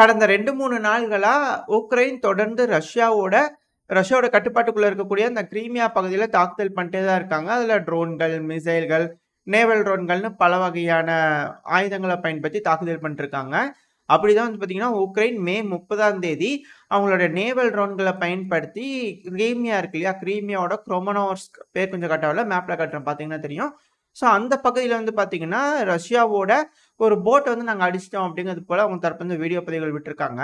கடந்த ரெண்டு மூணு நாள்களாக உக்ரைன் தொடர்ந்து ரஷ்யாவோட ரஷ்யாவோட கட்டுப்பாட்டுக்குள்ளே இருக்கக்கூடிய அந்த கிரீமியா பகுதியில் தாக்குதல் பண்ணிட்டே தான் இருக்காங்க அதில் ட்ரோன்கள் மிசைல்கள் நேவல் ட்ரோன்கள்னு பல வகையான ஆயுதங்களை பயன்படுத்தி தாக்குதல் பண்ணிட்டுருக்காங்க அப்படி தான் வந்து பார்த்தீங்கன்னா உக்ரைன் மே முப்பதாம் தேதி அவங்களோட நேவல் ட்ரோன்களை பயன்படுத்தி கிரீமியா இருக்கு இல்லையா கிரீமியாவோட குரோமனோர்ஸ் பேர் கொஞ்சம் கட்டாவில் மேப்பில் கட்டுறோம் பார்த்தீங்கன்னா தெரியும் ஸோ அந்த பகுதியில் வந்து பார்த்தீங்கன்னா ரஷ்யாவோட ஒரு போட்டை வந்து நாங்கள் அடிச்சிட்டோம் அப்படிங்கிறது போல் அவங்க தரப்பு வந்து வீடியோ பதிவுகள் விட்டுருக்காங்க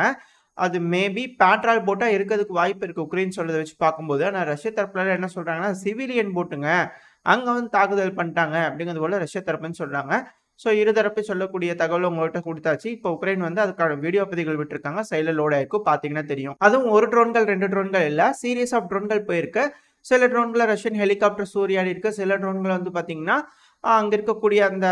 அது மேபி பேட்ரால் போட்டாக இருக்கிறதுக்கு வாய்ப்பு இருக்குது உக்ரைன் சொல்றதை வச்சு பார்க்கும்போது ஆனால் ரஷ்ய தரப்புல என்ன சொல்கிறாங்கன்னா சிவிலியன் போட்டுங்க அங்கே வந்து தாக்குதல் பண்ணிட்டாங்க அப்படிங்கிறது போல் ரஷ்ய தரப்புன்னு சொல்கிறாங்க ஸோ இருதரப்பு சொல்லக்கூடிய தகவல் உங்கள்கிட்ட கொடுத்தாச்சு இப்போ உக்ரைன் வந்து அதுக்கான வீடியோ பதிகள் விட்டுருக்காங்க சைல லோட் ஆயிருக்கும் பார்த்தீங்கன்னா தெரியும் அதுவும் ஒரு ட்ரோன்கள் ரெண்டு ட்ரோன்கள் இல்லை சீரியஸ் ஆஃப் ட்ரோன்கள் போயிருக்கு சில ட்ரோன்களை ரஷ்யன் ஹெலிகாப்டர் சூரியாடி இருக்கு சில ட்ரோன்களை வந்து பார்த்தீங்கன்னா அங்கே இருக்கக்கூடிய அந்த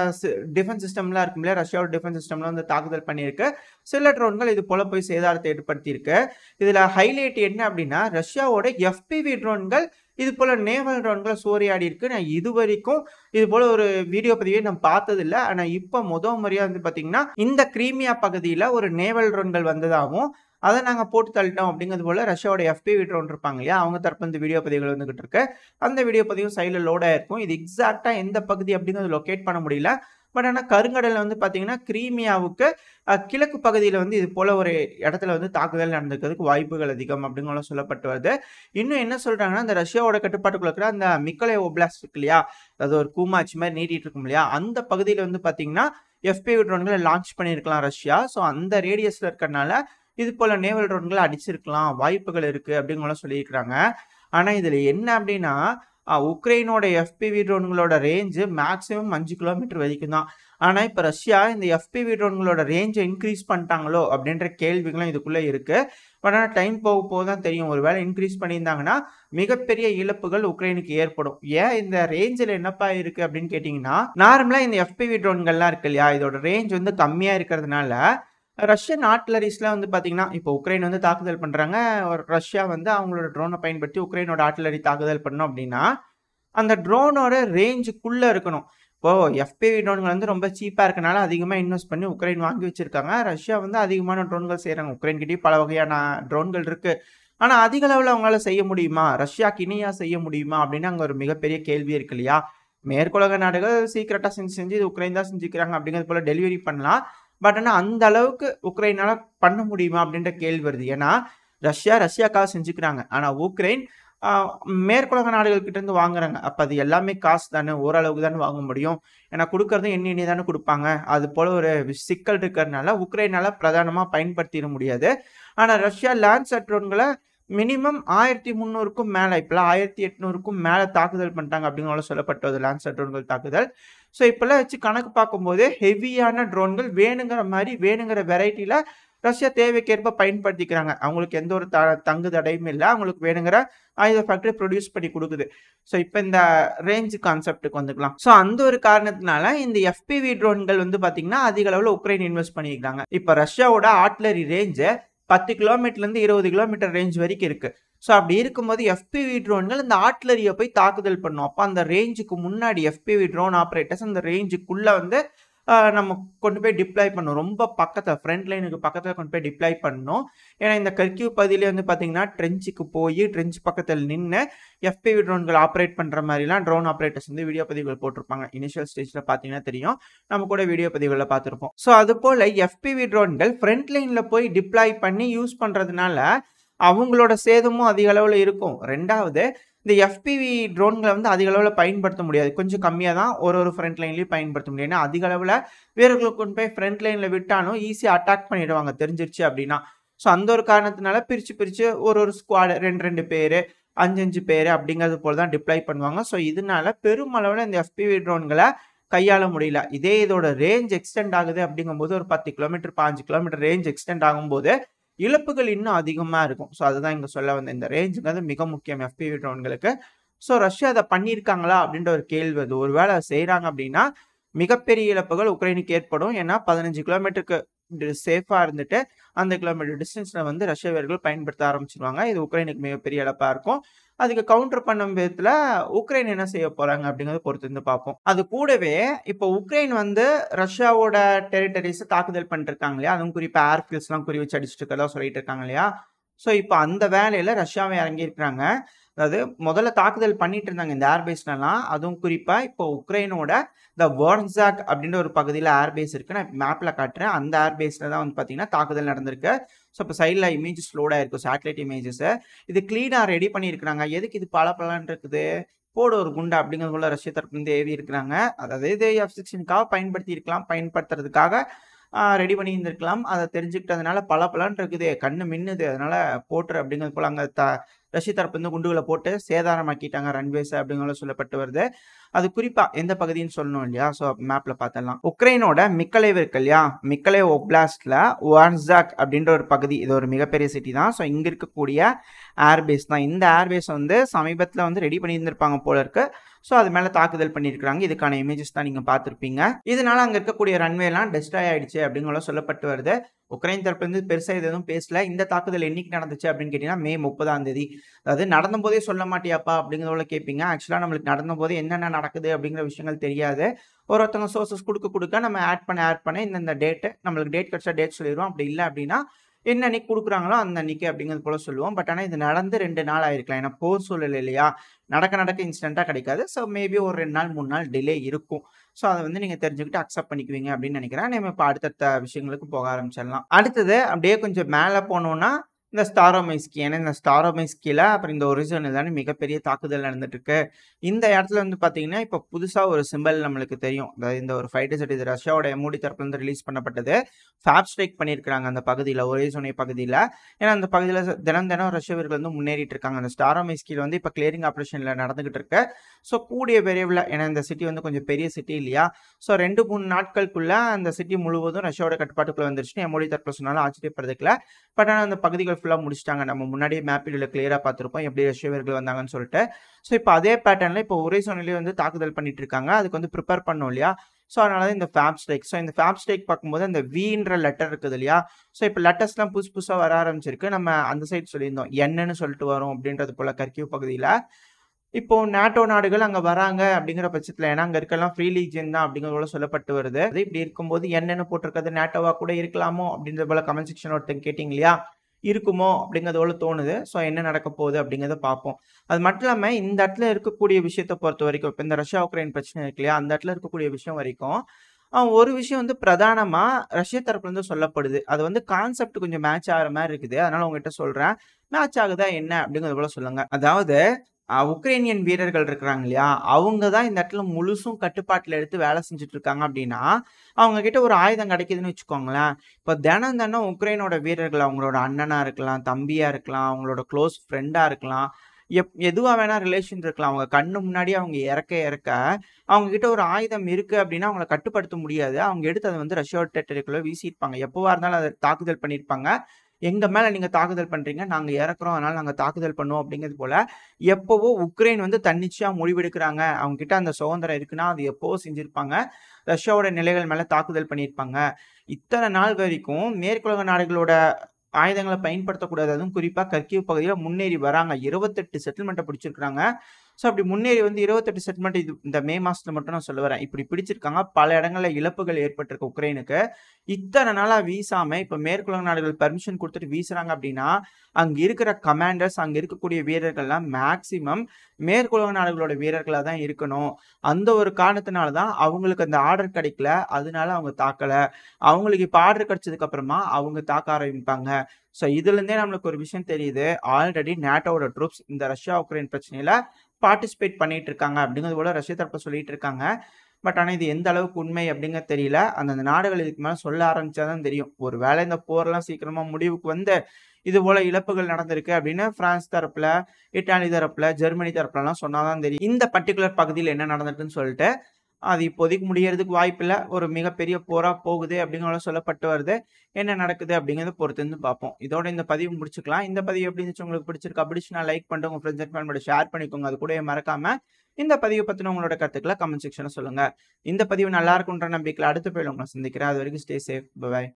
டிஃபென்ஸ் சிஸ்டம்லாம் இருக்கும் இல்லையா ரஷ்யாவோட டிஃபென்ஸ் சிஸ்டம்லாம் வந்து தாக்குதல் பண்ணியிருக்கு சில ட்ரோன்கள் இது போல போய் சேதாரத்தை ஏற்படுத்தியிருக்கு இதில் ஹைலைட் என்ன அப்படின்னா ரஷ்யாவோட எஃபிவி ட்ரோன்கள் இது போல நேவல் ட்ரோன்கள் சூறையாடி இருக்கு நான் இது வரைக்கும் இது போல ஒரு வீடியோ பதிவே நான் பார்த்ததில்ல ஆனால் இப்போ மொதல் முறையாக வந்து பார்த்தீங்கன்னா இந்த கிரீமியா பகுதியில் ஒரு நேவல் ட்ரோன்கள் வந்ததாகவும் அதை நாங்கள் போட்டு தள்ளிட்டோம் அப்படிங்கிறது போல் ரஷ்யாவோட எஃபி ட்ரோன் இருப்பாங்க இல்லையா அவங்க தரப்பு இந்த வீடியோ பதிவுகள் வந்துகிட்டு இருக்கு அந்த வீடியோ பதிவும் சைடில் லோடாக இருக்கும் இது எக்ஸாக்டாக எந்த பகுதி அப்படிங்கிறது லொக்கேட் பண்ண முடியல பட் ஆனால் கருங்கடலில் வந்து பார்த்தீங்கன்னா கிரீமியாவுக்கு கிழக்கு பகுதியில் வந்து இது போல் ஒரு இடத்துல வந்து தாக்குதல் நடந்திருக்கிறதுக்கு வாய்ப்புகள் அதிகம் அப்படிங்கிறலாம் சொல்லப்பட்டு வருது இன்னும் என்ன சொல்கிறாங்கன்னா அந்த ரஷ்யாவோட கட்டுப்பாட்டுக்குள்ள இருக்கிற அந்த மிக்கலை ஓப்ளாஸ் இருக்கு இல்லையா அது ஒரு கூமாச்சி மாதிரி நீட்டிட்டு இருக்கும் இல்லையா அந்த பகுதியில் வந்து பார்த்தீங்கன்னா எஃபிஐ ட்ரோன்களை லான்ச் பண்ணியிருக்கலாம் ரஷ்யா ஸோ அந்த ரேடியஸில் இருக்கிறனால இது போல் நேவல் ரோன்களை அடிச்சிருக்கலாம் வாய்ப்புகள் இருக்குது அப்படிங்கலாம் சொல்லியிருக்கிறாங்க ஆனால் இதில் என்ன அப்படின்னா உக்ரைனோட எஃபிவி ட்ரோன்களோட ரேஞ்சு மேக்ஸிமம் அஞ்சு கிலோமீட்டர் வரைக்கும் தான் ஆனால் இப்போ ரஷ்யா இந்த எஃபிவி ட்ரோன்களோட ரேஞ்சை இன்க்ரீஸ் பண்ணிட்டாங்களோ அப்படின்ற கேள்விகளும் இதுக்குள்ளே இருக்குது பட் ஆனால் டைம் போக போக தான் தெரியும் ஒரு வேலை இன்க்ரீஸ் பண்ணியிருந்தாங்கன்னா மிகப்பெரிய இழப்புகள் உக்ரைனுக்கு ஏற்படும் ஏன் இந்த ரேஞ்சில் என்னப்பா இருக்குது அப்படின்னு கேட்டிங்கன்னா நார்மலாக இந்த எஃபிவி ட்ரோன்கள்லாம் இருக்கு இல்லையா இதோட ரேஞ்ச் வந்து கம்மியாக இருக்கிறதுனால ரஷ்யன் ஆர்ட்லரிஸ்லாம் வந்து பார்த்தீங்கன்னா இப்போ உக்ரைன் வந்து தாக்குதல் பண்ணுறாங்க ரஷ்யா வந்து அவங்களோட ட்ரோனை பயன்படுத்தி உக்ரைனோட ஆர்டிலரி தாக்குதல் பண்ணோம் அப்படின்னா அந்த ட்ரோனோட ரேஞ்சுக்குள்ளே இருக்கணும் இப்போது எஃபிவி ட்ரோன்கள் வந்து ரொம்ப சீப்பாக இருக்கனால அதிகமாக இன்வெஸ்ட் பண்ணி உக்ரைன் வாங்கி வச்சுருக்காங்க ரஷ்யா வந்து அதிகமான ட்ரோன்கள் செய்கிறாங்க உக்ரைன்கிட்டயும் பல வகையான ட்ரோன்கள் இருக்குது ஆனால் அதிக அளவில் அவங்களால செய்ய முடியுமா ரஷ்யா இணையாக செய்ய முடியுமா அப்படின்னு அங்கே ஒரு மிகப்பெரிய கேள்வி இருக்கு இல்லையா மேற்குலக நாடுகள் சீக்கிரட்டாக செஞ்சு செஞ்சு இது உக்ரைன் தான் செஞ்சுக்கிறாங்க அப்படிங்கிறது போல் டெலிவரி பண்ணலாம் பட் ஆனால் அந்த அளவுக்கு உக்ரைனால் பண்ண முடியுமா அப்படின்ற கேள்வி வருது ஏன்னா ரஷ்யா ரஷ்யாக்காக செஞ்சுக்கிறாங்க ஆனால் உக்ரைன் மேற்குலக நாடுகள்கிட்ட இருந்து வாங்குறாங்க அப்போ அது எல்லாமே காசு தானே ஓரளவுக்கு தானே வாங்க முடியும் ஏன்னா கொடுக்கறதும் எண்ணி எண்ணி தானே கொடுப்பாங்க அது போல் ஒரு சிக்கல் இருக்கிறதுனால உக்ரைனால் பிரதானமாக பயன்படுத்திட முடியாது ஆனால் ரஷ்யா லேண்ட் சட்ரோன்களை மினிமம் ஆயிரத்தி முந்நூறுக்கும் மேலே இப்போலாம் ஆயிரத்தி எட்நூறுக்கும் மேலே தாக்குதல் பண்ணிட்டாங்க அப்படிங்கிறத சொல்லப்பட்டது லான்சர் ட்ரோன்கள் தாக்குதல் ஸோ இப்போல்லாம் வச்சு கணக்கு பார்க்கும்போது ஹெவியான ட்ரோன்கள் வேணுங்கிற மாதிரி வேணுங்கிற வெரைட்டியில் ரஷ்யா தேவைக்கேற்ப பயன்படுத்திக்கிறாங்க அவங்களுக்கு எந்த ஒரு த தங்கு தடையும் இல்லை அவங்களுக்கு வேணுங்கிற ஆயுத ஃபேக்டரி ப்ரொடியூஸ் பண்ணி கொடுக்குது ஸோ இப்போ இந்த ரேஞ்சு கான்செப்ட்டுக்கு வந்துக்கலாம் ஸோ அந்த ஒரு காரணத்தினால இந்த எஃபிவி ட்ரோன்கள் வந்து பார்த்தீங்கன்னா அதிக அளவில் உக்ரைன் இன்வெஸ்ட் பண்ணியிருக்காங்க இப்போ ரஷ்யாவோட ஆர்ட்லரி ரேஞ்சை பத்து கிலோமீட்டர்லேருந்து இருபது கிலோமீட்டர் ரேஞ்ச் வரைக்கும் இருக்குது ஸோ அப்படி இருக்கும்போது எஃபிவி ட்ரோன்கள் இந்த ஆட்லரியை போய் தாக்குதல் பண்ணும் அப்போ அந்த ரேஞ்சுக்கு முன்னாடி எஃபிவி ட்ரோன் ஆப்ரேட்டர்ஸ் அந்த ரேஞ்சுக்குள்ளே வந்து நம்ம கொண்டு போய் டிப்ளாய் பண்ணணும் ரொம்ப பக்கத்தில் ஃப்ரண்ட் லைனுக்கு பக்கத்தில் கொண்டு போய் டிப்ளாய் பண்ணோம் ஏன்னா இந்த கர்க்கியூ பதிலே வந்து பார்த்தீங்கன்னா ட்ரெஞ்சுக்கு போய் ட்ரெஞ்ச் பக்கத்தில் நின்று எஃபிவி ட்ரோன்கள் ஆப்ரேட் பண்ணுற மாதிரிலாம் ட்ரோன் ஆப்ரேட்டர்ஸ் வந்து வீடியோ பதிவுகள் போட்டிருப்பாங்க இனிஷியல் ஸ்டேஜில் பார்த்தீங்கன்னா தெரியும் நம்ம கூட வீடியோ பதிவுகளில் பார்த்துருப்போம் ஸோ அது போல் எஃபிவி ட்ரோன்கள் ஃப்ரண்ட் லைனில் போய் டிப்ளாய் பண்ணி யூஸ் பண்ணுறதுனால அவங்களோட சேதமும் அதிக அளவில் இருக்கும் ரெண்டாவது இந்த எஃபிவி ட்ரோன்களை வந்து அதிக அளவில் பயன்படுத்த முடியாது கொஞ்சம் கம்மியாக தான் ஒரு ஒரு ஃப்ரண்ட் லைன்லேயும் பயன்படுத்த முடியும் ஏன்னா அதிக அளவில் வீரர்களுக்கு கொண்டு போய் ஃப்ரண்ட் லைனில் விட்டாலும் ஈஸியாக அட்டாக் பண்ணிடுவாங்க தெரிஞ்சிருச்சு அப்படின்னா ஸோ அந்த ஒரு காரணத்தினால பிரித்து பிரித்து ஒரு ஒரு ஸ்குவாடு ரெண்டு ரெண்டு பேர் அஞ்சஞ்சு பேர் அப்படிங்கிறது போல் தான் டிப்ளை பண்ணுவாங்க ஸோ இதனால பெருமளவில் இந்த எஃபிவி ட்ரோன்களை கையாள முடியல இதே இதோட ரேஞ்ச் எக்ஸ்டெண்ட் ஆகுது அப்படிங்கும்போது ஒரு பத்து கிலோமீட்டர் பாஞ்சு கிலோமீட்டர் ரேஞ்ச் எக்ஸ்டெண்ட் ஆகும்போது இழப்புகள் இன்னும் அதிகமாக இருக்கும் ஸோ அதுதான் இங்கே சொல்ல வந்த இந்த ரேஞ்சுங்கிறது மிக முக்கியம் எஃபிவி ட்ரோன்களுக்கு ஸோ ரஷ்யா அதை பண்ணியிருக்காங்களா அப்படின்ற ஒரு கேள்வி அது ஒரு வேளை செய்கிறாங்க அப்படின்னா மிகப்பெரிய இழப்புகள் உக்ரைனுக்கு ஏற்படும் ஏன்னா பதினஞ்சு கிலோமீட்டருக்கு சேஃபாக இருந்துட்டு அந்த கிலோமீட்டர் டிஸ்டன்ஸில் வந்து ரஷ்ய வீரர்கள் பயன்படுத்த ஆரம்பிச்சிருவாங்க இது உக்ரைனுக்கு மிகப்பெரிய இழப்பாக இருக்கும் அதுக்கு கவுண்டர் பண்ணும் விதத்தில் உக்ரைன் என்ன செய்ய போகிறாங்க அப்படிங்கிறத பொறுத்து இருந்து பார்ப்போம் அது கூடவே இப்போ உக்ரைன் வந்து ரஷ்யாவோட டெரிட்டரிஸை தாக்குதல் பண்ணிருக்காங்க இல்லையா அதுவும் குறிப்பாக ஏர்ஃபீல்ஸ்லாம் குறி வச்சு அடிச்சுட்டு இருக்கதான் சொல்லிட்டு இருக்காங்க இல்லையா ஸோ இப்போ அந்த வேலையில் ரஷ்யாவை இறங்கியிருக்கிறாங்க அதாவது முதல்ல தாக்குதல் பண்ணிட்டு இருந்தாங்க இந்த ஏர்பேஸ்லாம் அதுவும் குறிப்பாக இப்போ உக்ரைனோட த வார்ன்சாக் அப்படின்ற ஒரு பகுதியில் ஏர்பேஸ் இருக்கு நான் மேப்பில் காட்டுறேன் அந்த ஏர்பேஸில் தான் வந்து பார்த்தீங்கன்னா தாக்குதல் நடந்திருக்கு ஸோ இப்போ சைடில் இமேஜஸ் லோடாக இருக்கும் சேட்டலைட் இமேஜஸை இது க்ளீனாக ரெடி பண்ணியிருக்கிறாங்க எதுக்கு இது பல பலன் இருக்குது போடு ஒரு குண்டா அப்படிங்கிறது போல ரஷ்ய தரப்புலேருந்து ஏவி இருக்கிறாங்க அதாவது இது எஃப் சிக்ஸ்டீனுக்காக பயன்படுத்தி இருக்கலாம் பயன்படுத்துறதுக்காக ரெடி பண்ணி இருந்திருக்கலாம் அதை தெரிஞ்சுக்கிட்டதுனால பல பலன் இருக்குது கண்ணு மின்னுது அதனால போட்டுரு அப்படிங்கிறது போல் அங்கே த ரஷ்ய தரப்பு வந்து குண்டுகளை போட்டு சேதாரமாக்கிட்டாங்க ரன்வேஸ் அப்படிங்கிற சொல்லப்பட்டு வருது அது குறிப்பாக எந்த பகுதின்னு சொல்லணும் இல்லையா ஸோ மேப்பில் பார்த்தலாம் உக்ரைனோட மிக்கலைவ் இருக்கு இல்லையா மிக்கலைவ் ஒப்ளாஸ்ட்ல வார்சாக் அப்படின்ற ஒரு பகுதி இது ஒரு மிகப்பெரிய சிட்டி தான் ஸோ இங்கே இருக்கக்கூடிய ஏர்பேஸ் தான் இந்த ஏர்பேஸ் வந்து சமீபத்தில் வந்து ரெடி பண்ணியிருந்திருப்பாங்க போல இருக்கு ஸோ அது மேலே தாக்குதல் பண்ணியிருக்கிறாங்க இதுக்கான இமேஜஸ் தான் நீங்கள் பார்த்துருப்பீங்க இதனால் அங்கே இருக்கக்கூடிய ரன்வேலாம் டெஸ்ட்ராய் ஆயிடுச்சு அப்படிங்கிற சொல்லப்பட்டு வருது உக்ரைன் தரப்புலேருந்து பெருசாக இது எதுவும் பேசல இந்த தாக்குதல் என்னைக்கு நடந்துச்சு அப்படின்னு கேட்டிங்கன்னா மே முப்பதாம் தேதி அதாவது நடந்தபோதே போதே சொல்ல மாட்டியாப்பா அப்படிங்கிறத கேட்பீங்க ஆக்சுவலாக நம்மளுக்கு நடந்த போதே என்னென்ன நடக்குது அப்படிங்கிற விஷயங்கள் தெரியாது ஒரு ஒருத்தவங்க சோர்சஸ் கொடுக்க கொடுக்க நம்ம ஆட் பண்ண ஆட் பண்ண இந்தந்த டேட்டு நம்மளுக்கு டேட் கிடச்சா டேட் சொல்லிடுவோம் அப்படி இல்லை அப்படின்னா என்ன அன்னைக்கு கொடுக்குறாங்களோ அந்த அன்னைக்கு அப்படிங்கிறது போல சொல்லுவோம் பட் ஆனால் இது நடந்து ரெண்டு நாள் ஆயிருக்கலாம் ஏன்னா போர் சூழல் இல்லையா நடக்க நடக்க இன்சிடென்ட்டாக கிடைக்காது ஸோ மேபி ஒரு ரெண்டு நாள் மூணு நாள் டிலே இருக்கும் ஸோ அதை வந்து நீங்கள் தெரிஞ்சுக்கிட்டு அக்செப்ட் பண்ணிக்குவீங்க அப்படின்னு நினைக்கிறேன் நம்ம இப்போ அடுத்தடுத்த விஷயங்களுக்கு போக ஆரம்பிச்சிடலாம் அடுத்தது அப்படியே கொஞ்சம் மேலே போனோம்னா இந்த ஸ்டாரோமைஸ்கி ஏன்னா இந்த ஸ்டாரோமைஸ்கியில் அப்புறம் இந்த ஒரிஜினல் தானே மிகப்பெரிய தாக்குதல் நடந்துட்டுருக்கு இந்த இடத்துல வந்து பார்த்தீங்கன்னா இப்போ புதுசாக ஒரு சிம்பிள் நம்மளுக்கு தெரியும் அதாவது இந்த ஒரு ஃபைட்டர் செட் இது ரஷ்யாவோட எம்ஓடி தரப்புலேருந்து ரிலீஸ் பண்ணப்பட்டது ஃபேப் ஸ்ட்ரைக் பண்ணியிருக்கிறாங்க அந்த பகுதியில் ஒரே பகுதியில் ஏன்னா அந்த பகுதியில் தினம் தினம் ரஷ்ய வீரர்கள் வந்து முன்னேறிட்டு இருக்காங்க அந்த ஸ்டாரோமைஸ்கியில் வந்து இப்போ கிளியரிங் ஆப்ரேஷனில் நடந்துகிட்டு இருக்கு ஸோ கூடிய விரைவில் ஏன்னா இந்த சிட்டி வந்து கொஞ்சம் பெரிய சிட்டி இல்லையா ஸோ ரெண்டு மூணு நாட்களுக்குள்ளே அந்த சிட்டி முழுவதும் ரஷ்யாவோட கட்டுப்பாட்டுக்குள்ளே வந்துருச்சுன்னு மோடி தரப்பில் சொன்னாலும் ஆச்சரியப்படுறதுக்குல பட் ஆனால் அந்த பகுதிகள் ஃபுல்லாக முடிச்சிட்டாங்க நம்ம முன்னாடியே மேப்பீடில் கிளியராக பார்த்துருப்போம் எப்படி ரஷ்யவர்கள் வந்தாங்கன்னு சொல்லிட்டு ஸோ இப்போ அதே பேட்டர்னில் இப்போ ஒரே சோனிலேயே வந்து தாக்குதல் பண்ணிட்டு இருக்காங்க அதுக்கு வந்து ப்ரிப்பேர் பண்ணோம் இல்லையா ஸோ அதனால தான் இந்த ஃபேப் ஸ்டேக் ஸோ இந்த ஃபேப் ஸ்டேக் பார்க்கும்போது அந்த வீன்ற லெட்டர் இருக்குது இல்லையா ஸோ இப்போ லெட்டர்ஸ்லாம் புதுசு புதுசாக வர ஆரம்பிச்சிருக்கு நம்ம அந்த சைட் சொல்லியிருந்தோம் என்னன்னு சொல்லிட்டு வரும் அப்படின்றது போல் கர்கியூ பகுதியில் இப்போ நாட்டோ நாடுகள் அங்கே வராங்க அப்படிங்கிற பட்சத்தில் ஏன்னா அங்கே இருக்கலாம் ஃப்ரீ லீஜியன் தான் அப்படிங்கிற போல சொல்லப்பட்டு வருது இப்படி இருக்கும்போது என்னென்ன போட்டிருக்கிறது நேட்டோவாக கூட இருக்கலாமோ அப்படின்றது போல கமெண்ட் செக்ஷன் ஒருத்தன் கேட்டிங்க இல்லையா இருக்குமோ அப்படிங்கிறதோட தோணுது ஸோ என்ன நடக்க போகுது அப்படிங்கிறத பார்ப்போம் அது மட்டும் இல்லாமல் இந்த இடத்துல இருக்கக்கூடிய விஷயத்தை பொறுத்த வரைக்கும் இப்போ இந்த ரஷ்யா உக்ரைன் பிரச்சனை இருக்கு இல்லையா அந்த இடத்துல இருக்கக்கூடிய விஷயம் வரைக்கும் ஒரு விஷயம் வந்து பிரதானமாக ரஷ்ய தரப்புலேருந்து சொல்லப்படுது அது வந்து கான்செப்ட் கொஞ்சம் மேட்ச் ஆகிற மாதிரி இருக்குது அதனால் உங்ககிட்ட சொல்கிறேன் மேட்ச் ஆகுதா என்ன அப்படிங்கிறது போல சொல்லுங்க அதாவது உக்ரைனியன் வீரர்கள் இருக்கிறாங்க இல்லையா அவங்க தான் இந்த இடத்துல முழுசும் கட்டுப்பாட்டில் எடுத்து வேலை செஞ்சுட்டு இருக்காங்க அப்படின்னா அவங்க கிட்ட ஒரு ஆயுதம் கிடைக்குதுன்னு வச்சுக்கோங்களேன் இப்போ தினம் தினம் உக்ரைனோட வீரர்கள் அவங்களோட அண்ணனாக இருக்கலாம் தம்பியாக இருக்கலாம் அவங்களோட க்ளோஸ் ஃப்ரெண்டாக இருக்கலாம் எப் எதுவாக வேணால் ரிலேஷன் இருக்கலாம் அவங்க கண்ணு முன்னாடி அவங்க இறக்க இறக்க அவங்கக்கிட்ட ஒரு ஆயுதம் இருக்குது அப்படின்னா அவங்கள கட்டுப்படுத்த முடியாது அவங்க எடுத்து அதை வந்து ரஷ்யாவோட டெரிட்டரிக்குள்ளே வீசியிருப்பாங்க எப்போவாக இருந்தாலும் அதை தாக்குதல் பண்ணியிருப்பாங்க எங்கள் மேலே நீங்கள் தாக்குதல் பண்ணுறீங்க நாங்கள் இறக்குறோம் அதனால் நாங்கள் தாக்குதல் பண்ணுவோம் அப்படிங்கிறது போல் எப்போவோ உக்ரைன் வந்து தன்னிச்சையாக முடிவெடுக்கிறாங்க அவங்கக்கிட்ட அந்த சுதந்திரம் இருக்குன்னா அது எப்போவோ செஞ்சுருப்பாங்க ரஷ்யாவோட நிலைகள் மேலே தாக்குதல் பண்ணியிருப்பாங்க இத்தனை நாள் வரைக்கும் மேற்குலக நாடுகளோட ஆயுதங்களை பயன்படுத்தக்கூடாது அதுவும் குறிப்பாக கர்க்கிவ் பகுதியில் முன்னேறி வராங்க இருபத்தெட்டு செட்டில்மெண்ட்டை பிடிச்சிருக்கிறாங்க ஸோ அப்படி முன்னேறி வந்து இருபத்தெட்டு செட்மெண்ட் இது இந்த மே மாதத்தில் மட்டும் நான் சொல்ல வரேன் இப்படி பிடிச்சிருக்காங்க பல இடங்களில் இழப்புகள் ஏற்பட்டிருக்கு உக்ரைனுக்கு இத்தனை நாளாக வீசாமல் இப்போ மேற்குலக நாடுகள் பர்மிஷன் கொடுத்துட்டு வீசுகிறாங்க அப்படின்னா அங்கே இருக்கிற கமாண்டர்ஸ் அங்கே இருக்கக்கூடிய வீரர்கள்லாம் மேக்சிமம் மேற்குலக நாடுகளோட வீரர்களாக தான் இருக்கணும் அந்த ஒரு காரணத்தினால தான் அவங்களுக்கு அந்த ஆர்டர் கிடைக்கல அதனால அவங்க தாக்கலை அவங்களுக்கு இப்போ ஆர்டர் கிடைச்சதுக்கு அப்புறமா அவங்க தாக்க ஆரம்பிப்பாங்க ஸோ இதுலேருந்தே நம்மளுக்கு ஒரு விஷயம் தெரியுது ஆல்ரெடி நேட்டோட ட்ரூப்ஸ் இந்த ரஷ்யா உக்ரைன் பிரச்சனையில் பார்ட்டிசிபேட் பண்ணிட்டு இருக்காங்க அப்படிங்கிறது போல ரஷ்ய தரப்பு சொல்லிட்டு இருக்காங்க பட் ஆனால் இது எந்த அளவுக்கு உண்மை அப்படிங்கிறது தெரியல அந்தந்த நாடுகள் இதுக்கு மேலே சொல்ல ஆரம்பிச்சா தான் தெரியும் ஒரு வேளை இந்த போர்லாம் சீக்கிரமாக முடிவுக்கு வந்து இது போல இழப்புகள் நடந்திருக்கு அப்படின்னு பிரான்ஸ் தரப்புல இட்டாலி தரப்புல ஜெர்மனி தரப்புலலாம் சொன்னாதான் தெரியும் இந்த பர்டிகுலர் பகுதியில் என்ன நடந்துட்டுன்னு சொல்லிட்டு அது இப்போதைக்கு முடியறதுக்கு வாய்ப்பில்லை ஒரு மிகப்பெரிய போராக போகுது அப்படிங்கிற சொல்லப்பட்டு வருது என்ன நடக்குது அப்படிங்கிறத பொறுத்து வந்து பார்ப்போம் இதோட இந்த பதிவு முடிச்சுக்கலாம் இந்த பதிவு எப்படி இருந்துச்சு உங்களுக்கு பிடிச்சிருக்கு நான் லைக் பண்ணிட்டு உங்கள் ஃப்ரெண்ட்ஸ் அண்ட் ஃபேமிலோட ஷேர் பண்ணிக்கோங்க அது கூட மறக்காம இந்த பதிவு பற்றின உங்களோட கருத்துக்களை கமெண்ட் செக்ஷனில் சொல்லுங்கள் இந்த பதிவு நல்லா இருக்குன்ற நம்பிக்கையில் அடுத்த போய் உங்களை சந்திக்கிறேன் அது வரைக்கும் ஸ்டே சேஃப் பாய்